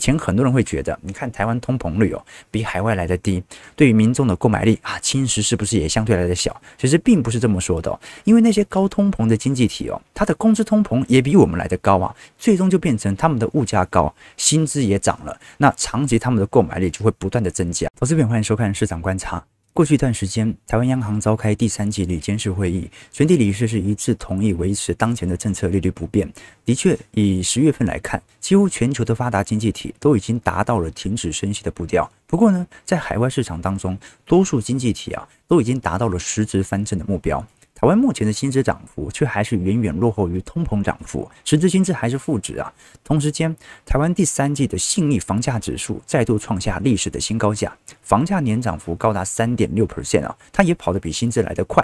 以前很多人会觉得，你看台湾通膨率哦，比海外来的低，对于民众的购买力啊，侵蚀是不是也相对来的小？其实并不是这么说的，哦，因为那些高通膨的经济体哦，它的工资通膨也比我们来的高啊，最终就变成他们的物价高，薪资也涨了，那长期他们的购买力就会不断的增加。到这边欢迎收看市场观察。过去一段时间，台湾央行召开第三季理事会议，全体理事是一致同意维持当前的政策利率不变。的确，以十月份来看，几乎全球的发达经济体都已经达到了停止升息的步调。不过呢，在海外市场当中，多数经济体啊都已经达到了实质翻正的目标。台湾目前的薪资涨幅却还是远远落后于通膨涨幅，实质薪资还是负值啊。同时间，台湾第三季的信义房价指数再度创下历史的新高价，房价年涨幅高达三点六 percent 啊，它也跑得比薪资来得快。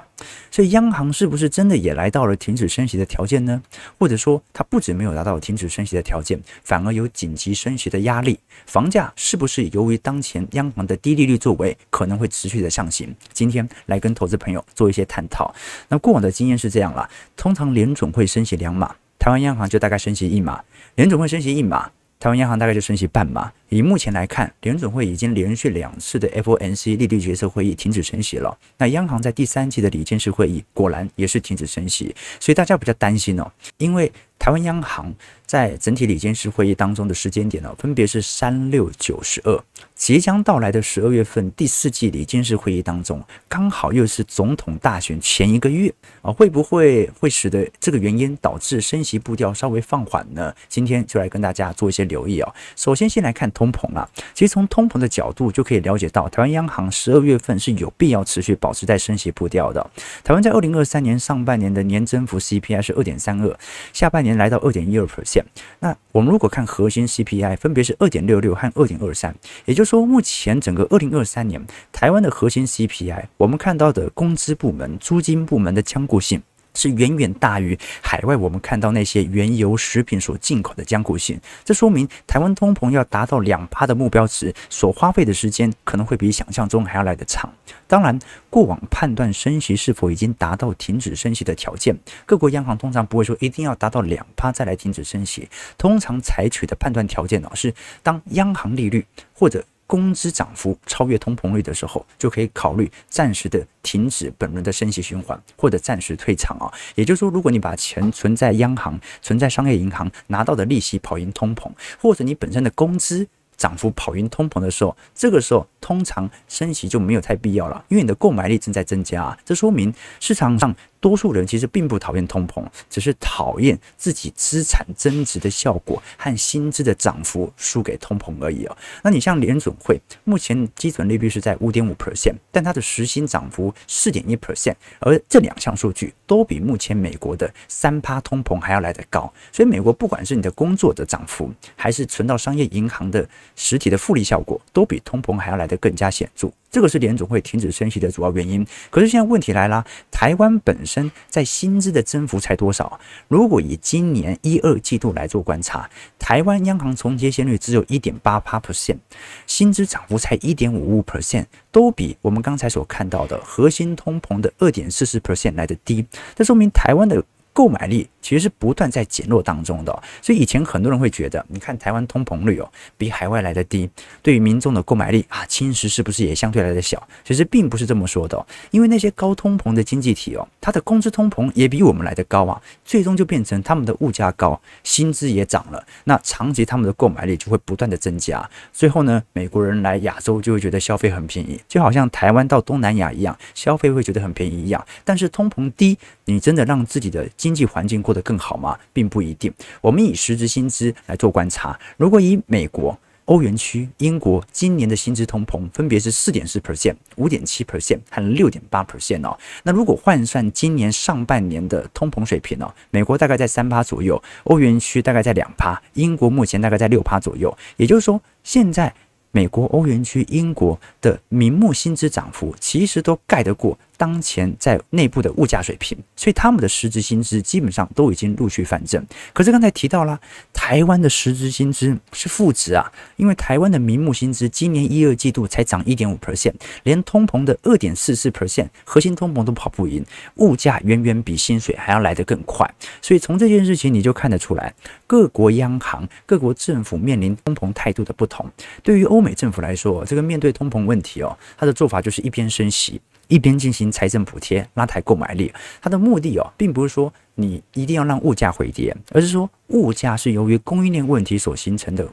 所以，央行是不是真的也来到了停止升息的条件呢？或者说，它不止没有达到停止升息的条件，反而有紧急升息的压力？房价是不是由于当前央行的低利率作为，可能会持续的上行？今天来跟投资朋友做一些探讨。那过往的经验是这样了，通常联总会升息两码，台湾央行就大概升息一码，联总会升息一码，台湾央行大概就升息半码。以目前来看，联总会已经连续两次的 f o m c 利率决策会议停止升息了，那央行在第三季的里监事会议果然也是停止升息，所以大家比较担心哦，因为。台湾央行在整体理监事会议当中的时间点呢，分别是三六九十二。即将到来的十二月份第四季理监事会议当中，刚好又是总统大选前一个月啊，会不会会使得这个原因导致升息步调稍微放缓呢？今天就来跟大家做一些留意啊。首先，先来看通膨啊。其实从通膨的角度就可以了解到，台湾央行十二月份是有必要持续保持在升息步调的。台湾在二零二三年上半年的年增幅 CPI 是二点三二，下半。年来到二点一二 percent，那我们如果看核心 CPI，分别是二点六六和二点二三，也就是说，目前整个二零二三年台湾的核心 CPI，我们看到的工资部门、租金部门的坚固性。是远远大于海外，我们看到那些原油、食品所进口的坚固性。这说明台湾通膨要达到两趴的目标值，所花费的时间可能会比想象中还要来得长。当然，过往判断升息是否已经达到停止升息的条件，各国央行通常不会说一定要达到两趴再来停止升息，通常采取的判断条件呢是，当央行利率或者工资涨幅超越通膨率的时候，就可以考虑暂时的停止本轮的升息循环，或者暂时退场啊。也就是说，如果你把钱存在央行、存在商业银行拿到的利息跑赢通膨，或者你本身的工资涨幅跑赢通膨的时候，这个时候通常升息就没有太必要了，因为你的购买力正在增加，啊。这说明市场上。多数人其实并不讨厌通膨，只是讨厌自己资产增值的效果和薪资的涨幅输给通膨而已哦。那你像联准会，目前基准利率是在五点五 percent，但它的实薪涨幅四点一 percent，而这两项数据都比目前美国的三趴通膨还要来得高。所以美国不管是你的工作的涨幅，还是存到商业银行的实体的复利效果，都比通膨还要来得更加显著。这个是联总会停止升息的主要原因。可是现在问题来了，台湾本身在薪资的增幅才多少？如果以今年一二季度来做观察，台湾央行从接线率只有一点八八 percent，薪资涨幅才一点五五 percent，都比我们刚才所看到的核心通膨的二点四四 percent 来的低。这说明台湾的购买力。其实是不断在减弱当中的，所以以前很多人会觉得，你看台湾通膨率哦，比海外来的低，对于民众的购买力啊侵蚀是不是也相对来的小？其实并不是这么说的，因为那些高通膨的经济体哦，它的工资通膨也比我们来的高啊，最终就变成他们的物价高，薪资也涨了，那长期他们的购买力就会不断的增加，最后呢，美国人来亚洲就会觉得消费很便宜，就好像台湾到东南亚一样，消费会觉得很便宜一样。但是通膨低，你真的让自己的经济环境过。的更好吗？并不一定。我们以实值薪资来做观察，如果以美国、欧元区、英国今年的薪资通膨分别是四点四 percent、五点七 percent 和六点八 percent 哦，那如果换算今年上半年的通膨水平哦，美国大概在三八左右，欧元区大概在两趴，英国目前大概在六趴左右。也就是说，现在美国、欧元区、英国的明目薪资涨幅其实都盖得过。当前在内部的物价水平，所以他们的实质薪资基本上都已经陆续反正。可是刚才提到了，台湾的实质薪资是负值啊，因为台湾的名目薪资今年一二季度才涨一点五 percent，连通膨的二点四四 percent 核心通膨都跑不赢，物价远远比薪水还要来得更快。所以从这件事情你就看得出来，各国央行、各国政府面临通膨态度的不同。对于欧美政府来说，这个面对通膨问题哦，他的做法就是一边升息。一边进行财政补贴拉抬购买力，它的目的哦，并不是说你一定要让物价回跌，而是说物价是由于供应链问题所形成的。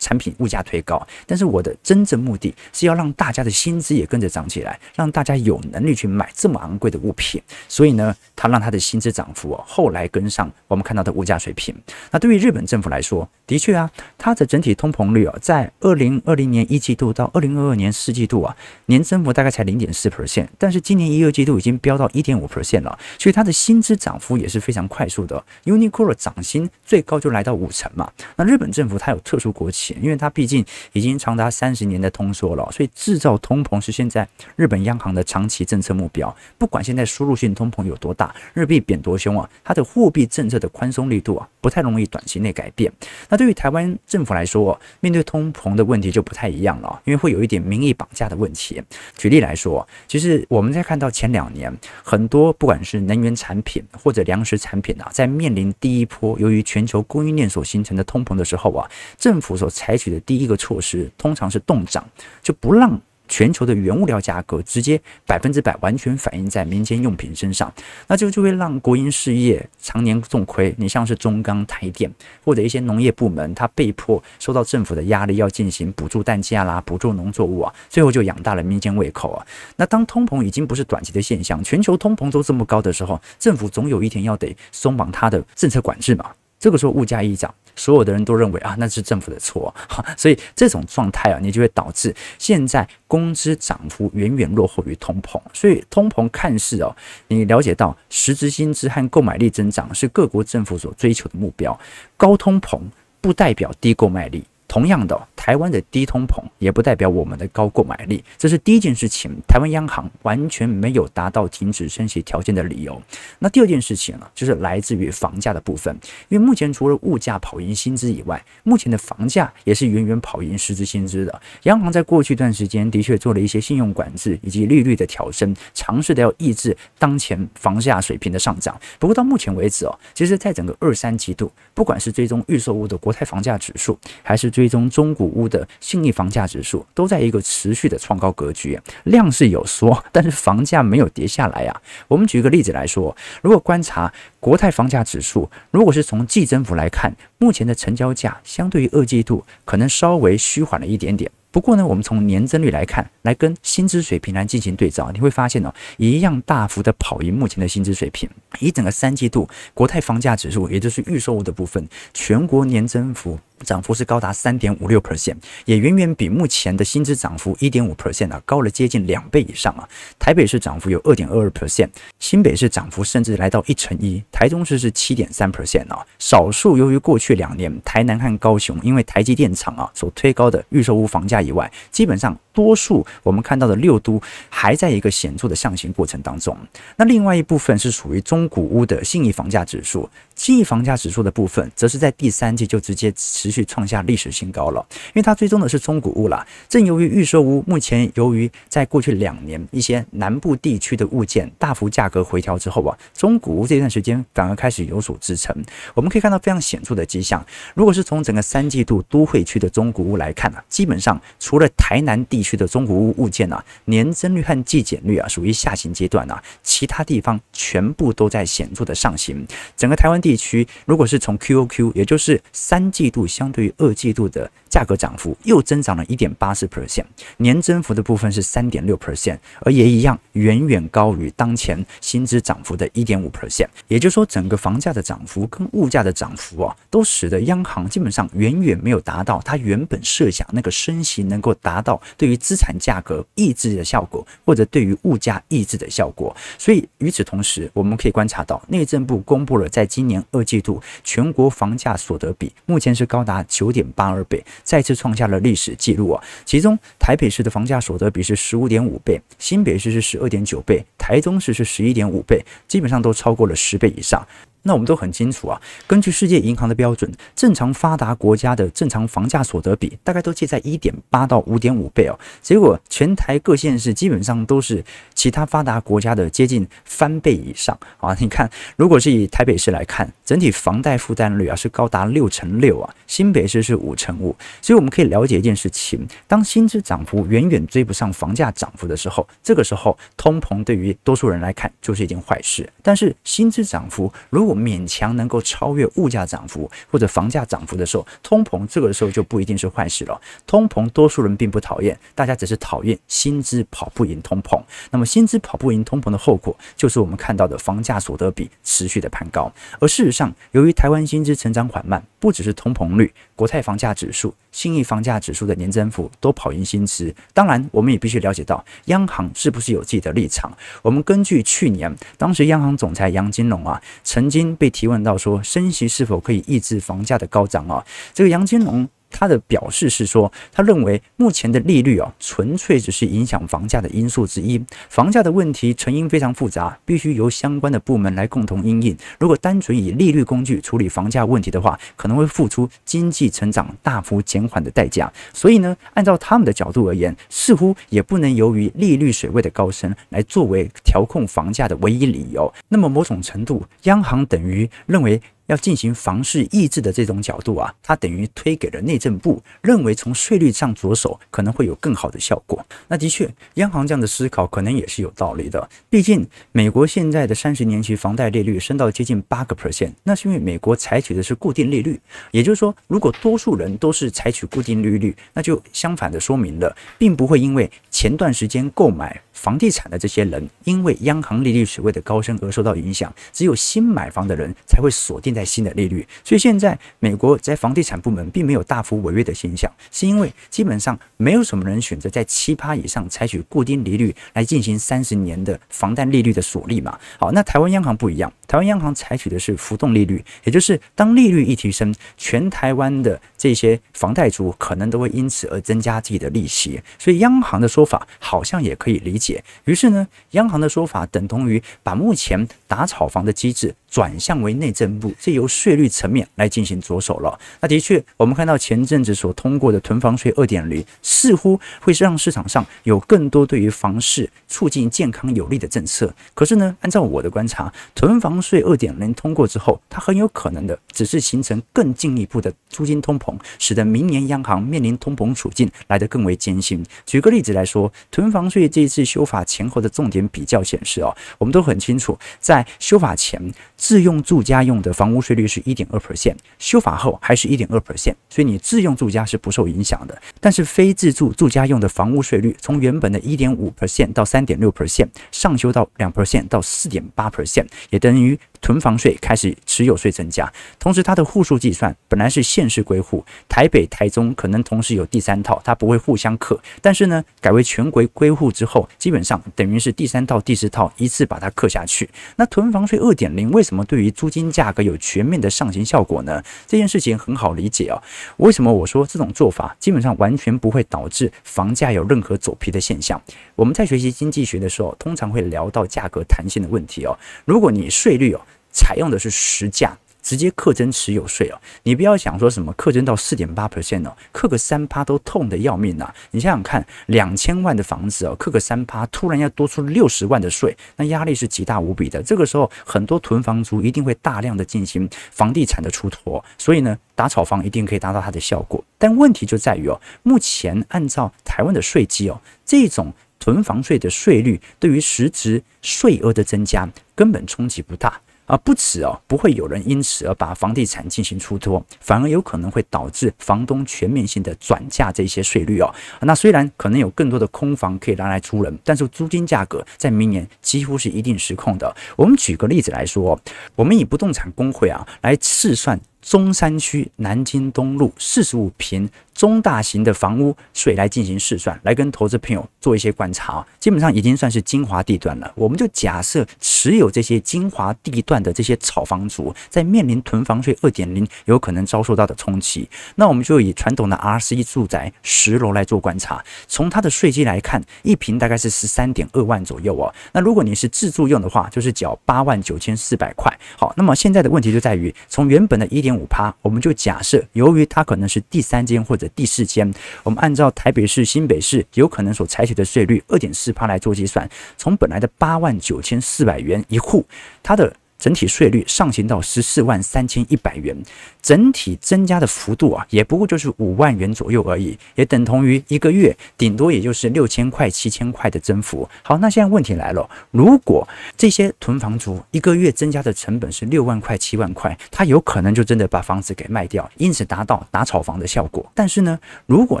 产品物价推高，但是我的真正目的是要让大家的薪资也跟着涨起来，让大家有能力去买这么昂贵的物品。所以呢，他让他的薪资涨幅后来跟上我们看到的物价水平。那对于日本政府来说，的确啊，它的整体通膨率哦，在二零二零年一季度到二零二二年四季度啊，年增幅大概才零点四 percent，但是今年一二季度已经飙到一点五 percent 了，所以它的薪资涨幅也是非常快速的。Uniqlo 涨薪最高就来到五成嘛，那日本政府它有特殊国企。因为它毕竟已经长达三十年的通缩了，所以制造通膨是现在日本央行的长期政策目标。不管现在输入性通膨有多大，日币贬多凶啊，它的货币政策的宽松力度啊，不太容易短期内改变。那对于台湾政府来说，面对通膨的问题就不太一样了，因为会有一点民意绑架的问题。举例来说，其实我们在看到前两年很多不管是能源产品或者粮食产品啊，在面临第一波由于全球供应链所形成的通膨的时候啊，政府所采取的第一个措施通常是冻涨，就不让全球的原物料价格直接百分之百完全反映在民间用品身上，那就就会让国营事业常年重亏。你像是中钢、台电或者一些农业部门，它被迫受到政府的压力，要进行补助蛋价啦、补助农作物啊，最后就养大了民间胃口啊。那当通膨已经不是短期的现象，全球通膨都这么高的时候，政府总有一天要得松绑它的政策管制嘛。这个时候物价一涨，所有的人都认为啊，那是政府的错，所以这种状态啊，你就会导致现在工资涨幅远远落后于通膨，所以通膨看似哦，你了解到实值薪资和购买力增长是各国政府所追求的目标，高通膨不代表低购买力。同样的，台湾的低通膨也不代表我们的高购买力，这是第一件事情。台湾央行完全没有达到停止升息条件的理由。那第二件事情呢，就是来自于房价的部分，因为目前除了物价跑赢薪资以外，目前的房价也是远远跑赢实质薪资的。央行在过去一段时间的确做了一些信用管制以及利率的调升，尝试的要抑制当前房价水平的上涨。不过到目前为止哦，其实在整个二三季度，不管是追踪预售屋的国泰房价指数，还是追追踪中古屋的信义房价指数都在一个持续的创高格局，量是有缩，但是房价没有跌下来啊。我们举个例子来说，如果观察国泰房价指数，如果是从季增幅来看，目前的成交价相对于二季度可能稍微虚缓了一点点。不过呢，我们从年增率来看，来跟薪资水平来进行对照，你会发现哦，一样大幅的跑赢目前的薪资水平。一整个三季度，国泰房价指数也就是预售物的部分，全国年增幅。涨幅是高达三点五六 percent，也远远比目前的薪资涨幅一点五 percent 啊高了接近两倍以上啊！台北市涨幅有二点二二 percent，新北市涨幅甚至来到一成一，台中市是七点三 percent 啊。少数由于过去两年台南和高雄因为台积电厂啊所推高的预售屋房价以外，基本上多数我们看到的六都还在一个显著的上行过程当中。那另外一部分是属于中古屋的信义房价指数，信义房价指数的部分则是在第三季就直接持。继续创下历史新高了，因为它追踪的是中古物了。正由于预售屋目前由于在过去两年一些南部地区的物件大幅价格回调之后啊，中古屋这段时间反而开始有所支撑。我们可以看到非常显著的迹象。如果是从整个三季度都会区的中古屋来看呢，基本上除了台南地区的中古屋物件呢，年增率和季减率啊属于下行阶段呢，其他地方全部都在显著的上行。整个台湾地区如果是从 QOQ，也就是三季度。相对于二季度的价格涨幅又增长了一点八四 percent，年增幅的部分是三点六 percent，而也一样远远高于当前薪资涨幅的一点五 percent。也就是说，整个房价的涨幅跟物价的涨幅啊，都使得央行基本上远远没有达到它原本设想那个升息能够达到对于资产价格抑制的效果，或者对于物价抑制的效果。所以与此同时，我们可以观察到，内政部公布了在今年二季度全国房价所得比，目前是高达。达九点八二倍，再次创下了历史记录啊！其中台北市的房价所得比是十五点五倍，新北市是十二点九倍，台中市是十一点五倍，基本上都超过了十倍以上。那我们都很清楚啊，根据世界银行的标准，正常发达国家的正常房价所得比大概都介在一点八到五点五倍哦。结果全台各县市基本上都是其他发达国家的接近翻倍以上啊。你看，如果是以台北市来看，整体房贷负担率啊是高达六成六啊，新北市是五成五。所以我们可以了解一件事情：当薪资涨幅远远追不上房价涨幅的时候，这个时候通膨对于多数人来看就是一件坏事。但是薪资涨幅如果勉强能够超越物价涨幅或者房价涨幅的时候，通膨这个时候就不一定是坏事了。通膨多数人并不讨厌，大家只是讨厌薪资跑不赢通膨。那么薪资跑不赢通膨的后果，就是我们看到的房价所得比持续的攀高。而事实上，由于台湾薪资成长缓慢，不只是通膨率。国泰房价指数、信义房价指数的年增幅都跑赢新词。当然，我们也必须了解到，央行是不是有自己的立场？我们根据去年当时央行总裁杨金龙啊，曾经被提问到说，升息是否可以抑制房价的高涨啊？这个杨金龙。他的表示是说，他认为目前的利率啊，纯粹只是影响房价的因素之一。房价的问题成因非常复杂，必须由相关的部门来共同应对。如果单纯以利率工具处理房价问题的话，可能会付出经济成长大幅减缓的代价。所以呢，按照他们的角度而言，似乎也不能由于利率水位的高升来作为调控房价的唯一理由。那么某种程度，央行等于认为。要进行房市抑制的这种角度啊，它等于推给了内政部，认为从税率上着手可能会有更好的效果。那的确，央行这样的思考可能也是有道理的。毕竟，美国现在的三十年期房贷利率升到接近八个 percent，那是因为美国采取的是固定利率。也就是说，如果多数人都是采取固定利率，那就相反的说明了，并不会因为前段时间购买。房地产的这些人，因为央行利率水位的高升而受到影响，只有新买房的人才会锁定在新的利率。所以现在美国在房地产部门并没有大幅违约的现象，是因为基本上没有什么人选择在七趴以上采取固定利率来进行三十年的房贷利率的锁利嘛？好，那台湾央行不一样，台湾央行采取的是浮动利率，也就是当利率一提升，全台湾的这些房贷族可能都会因此而增加自己的利息。所以央行的说法好像也可以理解。于是呢，央行的说法等同于把目前打炒房的机制。转向为内政部是由税率层面来进行着手了。那的确，我们看到前阵子所通过的囤房税二点零，似乎会是让市场上有更多对于房市促进健康有利的政策。可是呢，按照我的观察，囤房税二点零通过之后，它很有可能的只是形成更进一步的租金通膨，使得明年央行面临通膨处境来得更为艰辛。举个例子来说，囤房税这一次修法前后的重点比较显示哦，我们都很清楚，在修法前。自用住家用的房屋税率是一点二 percent，修法后还是一点二 percent，所以你自用住家是不受影响的。但是非自住住家用的房屋税率，从原本的一点五 percent 到三点六 percent 上修到两 percent 到四点八 percent，也等于。囤房税开始，持有税增加，同时它的户数计算本来是县市归户，台北、台中可能同时有第三套，它不会互相克。但是呢，改为全国归户之后，基本上等于是第三套、第四套一次把它克下去。那囤房税二点零为什么对于租金价格有全面的上行效果呢？这件事情很好理解啊。为什么我说这种做法基本上完全不会导致房价有任何走皮的现象？我们在学习经济学的时候，通常会聊到价格弹性的问题哦。如果你税率哦。采用的是实价，直接课征持有税哦。你不要想说什么课征到四点八 percent 哦，课个三趴都痛得要命呐。你想想看，两千万的房子哦，课个三趴，突然要多出六十万的税，那压力是极大无比的。这个时候，很多囤房族一定会大量的进行房地产的出脱，所以呢，打炒房一定可以达到它的效果。但问题就在于哦，目前按照台湾的税基哦，这种囤房税的税率对于实质税额的增加根本冲击不大。而不止哦，不会有人因此而把房地产进行出脱，反而有可能会导致房东全面性的转嫁这些税率哦。那虽然可能有更多的空房可以拿来租人，但是租金价格在明年几乎是一定失控的。我们举个例子来说，我们以不动产工会啊来试算，中山区南京东路四十五平。中大型的房屋税来进行试算，来跟投资朋友做一些观察啊，基本上已经算是精华地段了。我们就假设持有这些精华地段的这些炒房主，在面临囤房税二点零有可能遭受到的冲击，那我们就以传统的 RC 住宅十楼来做观察。从它的税基来看，一平大概是十三点二万左右哦。那如果你是自住用的话，就是缴八万九千四百块。好，那么现在的问题就在于，从原本的一点五趴，我们就假设由于它可能是第三间或者。第四间，我们按照台北市、新北市有可能所采取的税率二点四趴来做计算，从本来的八万九千四百元一户，它的。整体税率上行到十四万三千一百元，整体增加的幅度啊，也不过就是五万元左右而已，也等同于一个月顶多也就是六千块、七千块的增幅。好，那现在问题来了，如果这些囤房族一个月增加的成本是六万块、七万块，他有可能就真的把房子给卖掉，因此达到打炒房的效果。但是呢，如果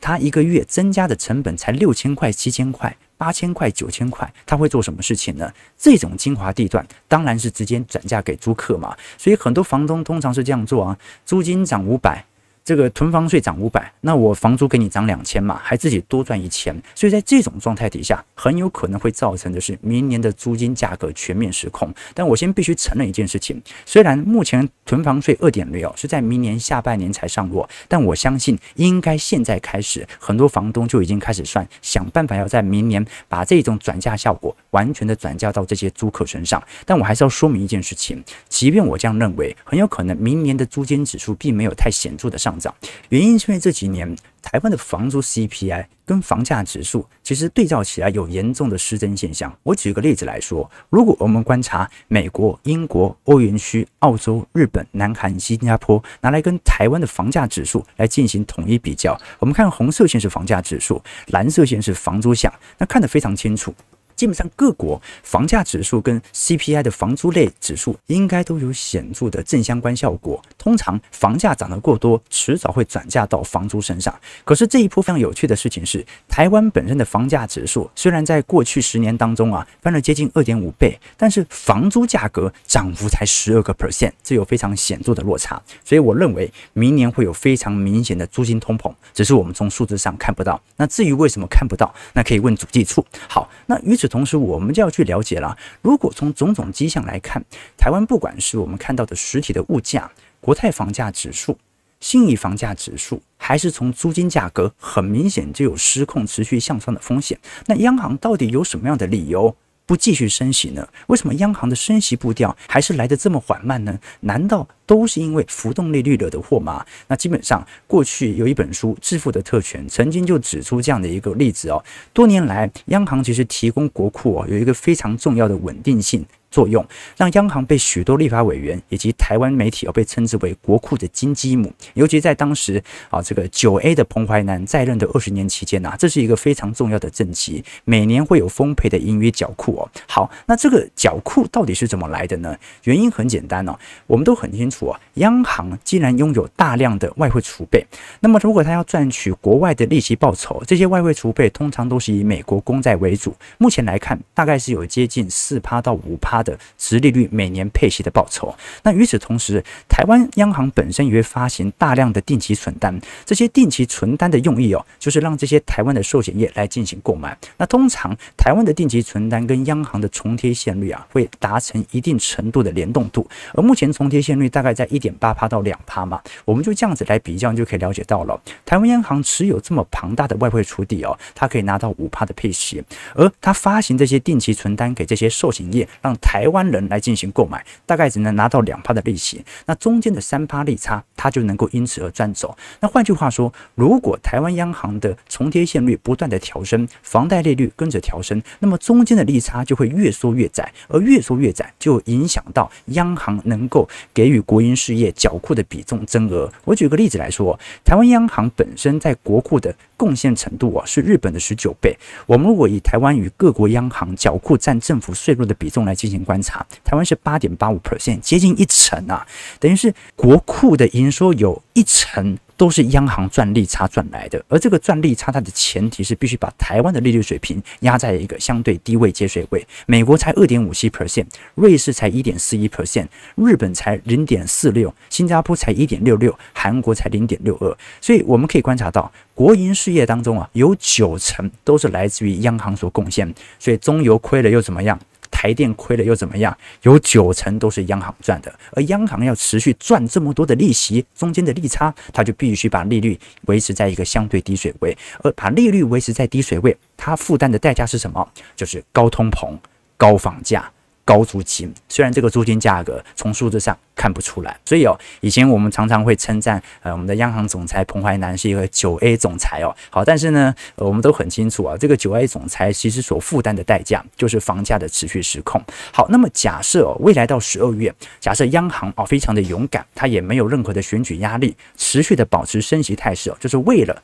他一个月增加的成本才六千块、七千块，八千块、九千块，他会做什么事情呢？这种精华地段当然是直接转嫁给租客嘛。所以很多房东通常是这样做啊，租金涨五百。这个囤房税涨五百，那我房租给你涨两千嘛，还自己多赚一千，所以在这种状态底下，很有可能会造成的是明年的租金价格全面失控。但我先必须承认一件事情，虽然目前囤房税二点六是在明年下半年才上落，但我相信应该现在开始，很多房东就已经开始算，想办法要在明年把这种转嫁效果完全的转嫁到这些租客身上。但我还是要说明一件事情，即便我这样认为，很有可能明年的租金指数并没有太显著的上。涨，原因是因为这几年台湾的房租 CPI 跟房价指数其实对照起来有严重的失真现象。我举一个例子来说，如果我们观察美国、英国、欧元区、澳洲、日本、南韩、新加坡，拿来跟台湾的房价指数来进行统一比较，我们看红色线是房价指数，蓝色线是房租项，那看得非常清楚。基本上各国房价指数跟 CPI 的房租类指数应该都有显著的正相关效果。通常房价涨得过多，迟早会转嫁到房租身上。可是这一波非常有趣的事情是，台湾本身的房价指数虽然在过去十年当中啊翻了接近二点五倍，但是房租价格涨幅才十二个 percent，这有非常显著的落差。所以我认为明年会有非常明显的租金通膨，只是我们从数字上看不到。那至于为什么看不到，那可以问主计处。好，那与此同时，我们就要去了解了。如果从种种迹象来看，台湾不管是我们看到的实体的物价、国泰房价指数、信义房价指数，还是从租金价格，很明显就有失控、持续向上的风险。那央行到底有什么样的理由？不继续升息呢？为什么央行的升息步调还是来得这么缓慢呢？难道都是因为浮动利率惹的祸吗？那基本上过去有一本书《致富的特权》曾经就指出这样的一个例子哦。多年来央行其实提供国库啊有一个非常重要的稳定性。作用让央行被许多立法委员以及台湾媒体哦被称之为国库的金鸡母，尤其在当时啊这个九 A 的彭淮南在任的二十年期间呐，这是一个非常重要的政绩，每年会有丰沛的盈余缴库哦。好，那这个缴库到底是怎么来的呢？原因很简单哦，我们都很清楚啊，央行既然拥有大量的外汇储备，那么如果他要赚取国外的利息报酬，这些外汇储备通常都是以美国公债为主，目前来看大概是有接近四趴到五趴。的殖利率每年配息的报酬。那与此同时，台湾央行本身也会发行大量的定期存单。这些定期存单的用意哦，就是让这些台湾的寿险业来进行购买。那通常台湾的定期存单跟央行的重贴现率啊，会达成一定程度的联动度。而目前重贴现率大概在一点八趴到两趴嘛，我们就这样子来比较，就可以了解到了。台湾央行持有这么庞大的外汇储底哦，它可以拿到五趴的配息，而它发行这些定期存单给这些寿险业，让台湾人来进行购买，大概只能拿到两趴的利息，那中间的三趴利差，他就能够因此而赚走。那换句话说，如果台湾央行的重贴现率不断的调升，房贷利率跟着调升，那么中间的利差就会越缩越窄，而越缩越窄就影响到央行能够给予国营事业缴库的比重增额。我举个例子来说，台湾央行本身在国库的贡献程度啊，是日本的十九倍。我们如果以台湾与各国央行缴库占政府税入的比重来进行，观察台湾是八点八五 percent，接近一成啊，等于是国库的营收有一成都是央行赚利差赚来的，而这个赚利差它的前提是必须把台湾的利率水平压在一个相对低位接水位。美国才二点五七 percent，瑞士才一点四一 percent，日本才零点四六，新加坡才一点六六，韩国才零点六二。所以我们可以观察到，国营事业当中啊，有九成都是来自于央行所贡献。所以中油亏了又怎么样？台电亏了又怎么样？有九成都是央行赚的，而央行要持续赚这么多的利息，中间的利差，它就必须把利率维持在一个相对低水位，而把利率维持在低水位，它负担的代价是什么？就是高通膨、高房价。高租金，虽然这个租金价格从数字上看不出来，所以哦，以前我们常常会称赞呃我们的央行总裁彭淮南是一个九 A 总裁哦，好，但是呢，我们都很清楚啊，这个九 A 总裁其实所负担的代价就是房价的持续失控。好，那么假设哦，未来到十二月，假设央行哦非常的勇敢，它也没有任何的选举压力，持续的保持升息态势哦，就是为了。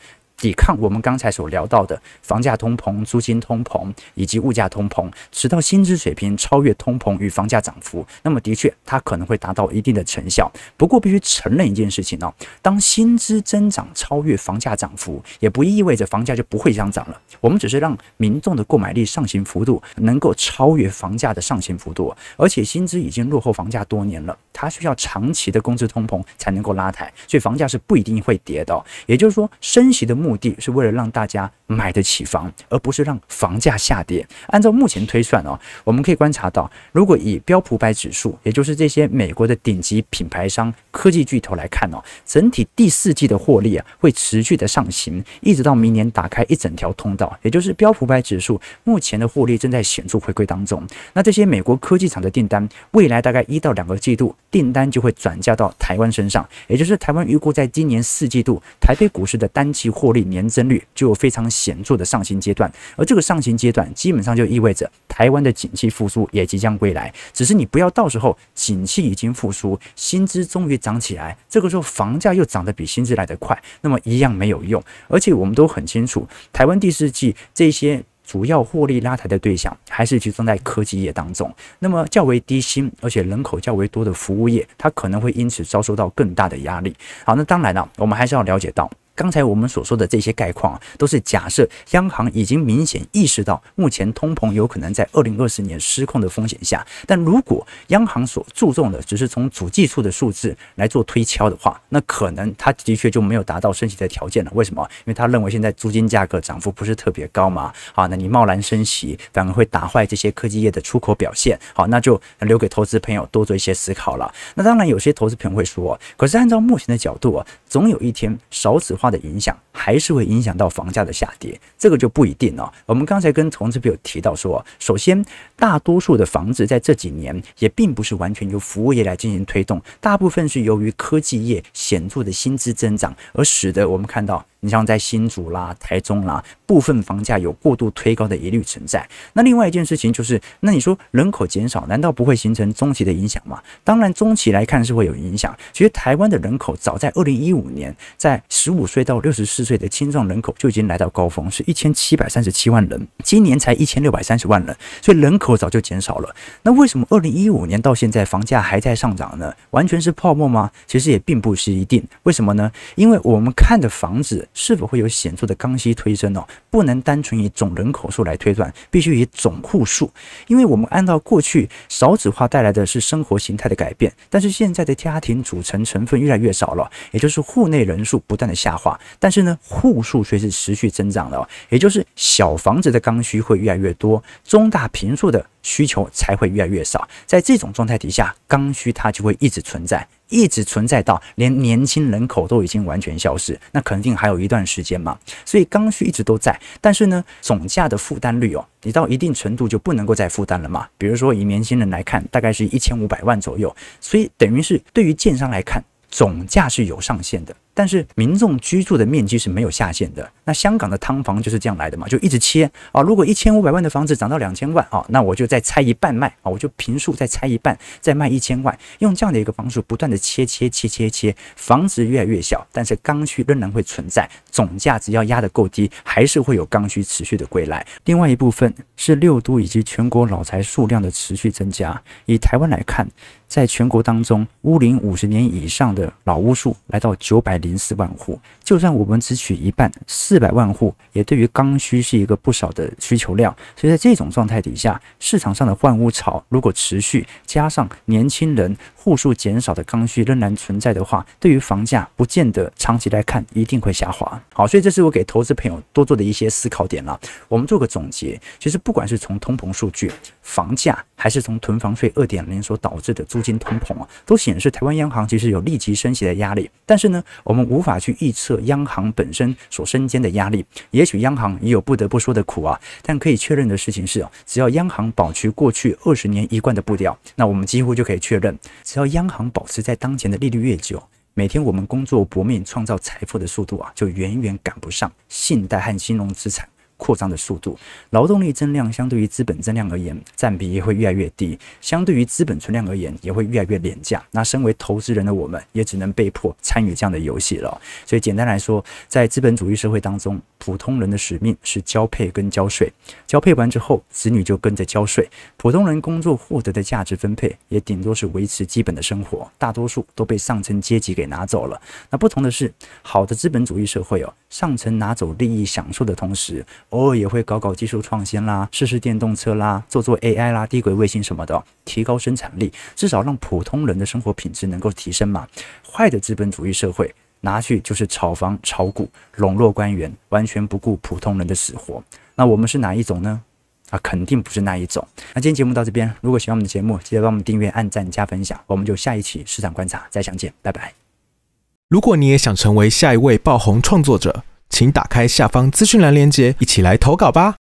抵抗我们刚才所聊到的房价通膨、租金通膨以及物价通膨，直到薪资水平超越通膨与房价涨幅，那么的确它可能会达到一定的成效。不过必须承认一件事情呢，当薪资增长超越房价涨幅，也不意味着房价就不会上涨了。我们只是让民众的购买力上行幅度能够超越房价的上行幅度，而且薪资已经落后房价多年了，它需要长期的工资通膨才能够拉抬，所以房价是不一定会跌的。也就是说，升息的目。目的是为了让大家买得起房，而不是让房价下跌。按照目前推算哦，我们可以观察到，如果以标普百指数，也就是这些美国的顶级品牌商、科技巨头来看哦，整体第四季的获利啊会持续的上行，一直到明年打开一整条通道。也就是标普百指数目前的获利正在显著回归当中。那这些美国科技厂的订单，未来大概一到两个季度，订单就会转嫁到台湾身上，也就是台湾预估在今年四季度台北股市的单季获利。年增率就有非常显著的上行阶段，而这个上行阶段基本上就意味着台湾的景气复苏也即将归来。只是你不要到时候景气已经复苏，薪资终于涨起来，这个时候房价又涨得比薪资来得快，那么一样没有用。而且我们都很清楚，台湾第四季这些主要获利拉抬的对象，还是集中在科技业当中。那么较为低薪而且人口较为多的服务业，它可能会因此遭受到更大的压力。好，那当然了，我们还是要了解到。刚才我们所说的这些概况，都是假设央行已经明显意识到目前通膨有可能在二零二四年失控的风险下。但如果央行所注重的只是从主计术的数字来做推敲的话，那可能它的确就没有达到升息的条件了。为什么？因为他认为现在租金价格涨幅不是特别高嘛。好，那你贸然升息，反而会打坏这些科技业的出口表现。好，那就留给投资朋友多做一些思考了。那当然，有些投资朋友会说，可是按照目前的角度啊，总有一天少子。化的影响还是会影响到房价的下跌，这个就不一定了。我们刚才跟同事朋友提到说，首先大多数的房子在这几年也并不是完全由服务业来进行推动，大部分是由于科技业显著的薪资增长而使得我们看到。你像在新竹啦、台中啦，部分房价有过度推高的疑虑存在。那另外一件事情就是，那你说人口减少，难道不会形成中期的影响吗？当然，中期来看是会有影响。其实台湾的人口早在二零一五年，在十五岁到六十四岁的青壮人口就已经来到高峰，是一千七百三十七万人，今年才一千六百三十万人，所以人口早就减少了。那为什么二零一五年到现在房价还在上涨呢？完全是泡沫吗？其实也并不是一定。为什么呢？因为我们看的房子。是否会有显著的刚需推升呢？不能单纯以总人口数来推断，必须以总户数。因为我们按照过去少子化带来的是生活形态的改变，但是现在的家庭组成成分越来越少了，也就是户内人数不断的下滑，但是呢，户数却是持续增长的哦，也就是小房子的刚需会越来越多，中大平数的需求才会越来越少。在这种状态底下，刚需它就会一直存在。一直存在到连年轻人口都已经完全消失，那肯定还有一段时间嘛。所以刚需一直都在，但是呢，总价的负担率哦，你到一定程度就不能够再负担了嘛。比如说以年轻人来看，大概是一千五百万左右，所以等于是对于建商来看，总价是有上限的。但是民众居住的面积是没有下限的，那香港的汤房就是这样来的嘛，就一直切啊。如果一千五百万的房子涨到两千万啊，那我就再拆一半卖啊，我就平数再拆一半，再卖一千万，用这样的一个方式不断的切切切切切，房子越来越小，但是刚需仍然会存在，总价只要压的够低，还是会有刚需持续的归来。另外一部分是六都以及全国老宅数量的持续增加。以台湾来看，在全国当中，屋龄五十年以上的老屋数来到九百。零四万户，就算我们只取一半，四百万户也对于刚需是一个不少的需求量。所以在这种状态底下，市场上的换屋潮如果持续，加上年轻人。户数减少的刚需仍然存在的话，对于房价不见得长期来看一定会下滑。好，所以这是我给投资朋友多做的一些思考点了。我们做个总结，其实不管是从通膨数据、房价，还是从囤房费二点零所导致的租金通膨啊，都显示台湾央行其实有立即升息的压力。但是呢，我们无法去预测央行本身所身兼的压力。也许央行也有不得不说的苦啊，但可以确认的事情是，只要央行保持过去二十年一贯的步调，那我们几乎就可以确认。只要央行保持在当前的利率越久，每天我们工作搏命创造财富的速度啊，就远远赶不上信贷和金融资产。扩张的速度，劳动力增量相对于资本增量而言，占比也会越来越低；相对于资本存量而言，也会越来越廉价。那身为投资人的我们，也只能被迫参与这样的游戏了。所以，简单来说，在资本主义社会当中，普通人的使命是交配跟交税。交配完之后，子女就跟着交税。普通人工作获得的价值分配，也顶多是维持基本的生活，大多数都被上层阶级给拿走了。那不同的是，好的资本主义社会哦，上层拿走利益享受的同时，偶尔也会搞搞技术创新啦，试试电动车啦，做做 AI 啦，低轨卫星什么的，提高生产力，至少让普通人的生活品质能够提升嘛。坏的资本主义社会拿去就是炒房、炒股、笼络官员，完全不顾普通人的死活。那我们是哪一种呢？啊，肯定不是那一种。那今天节目到这边，如果喜欢我们的节目，记得帮我们订阅、按赞、加分享，我们就下一期市场观察再相见，拜拜。如果你也想成为下一位爆红创作者。请打开下方资讯栏链接，一起来投稿吧。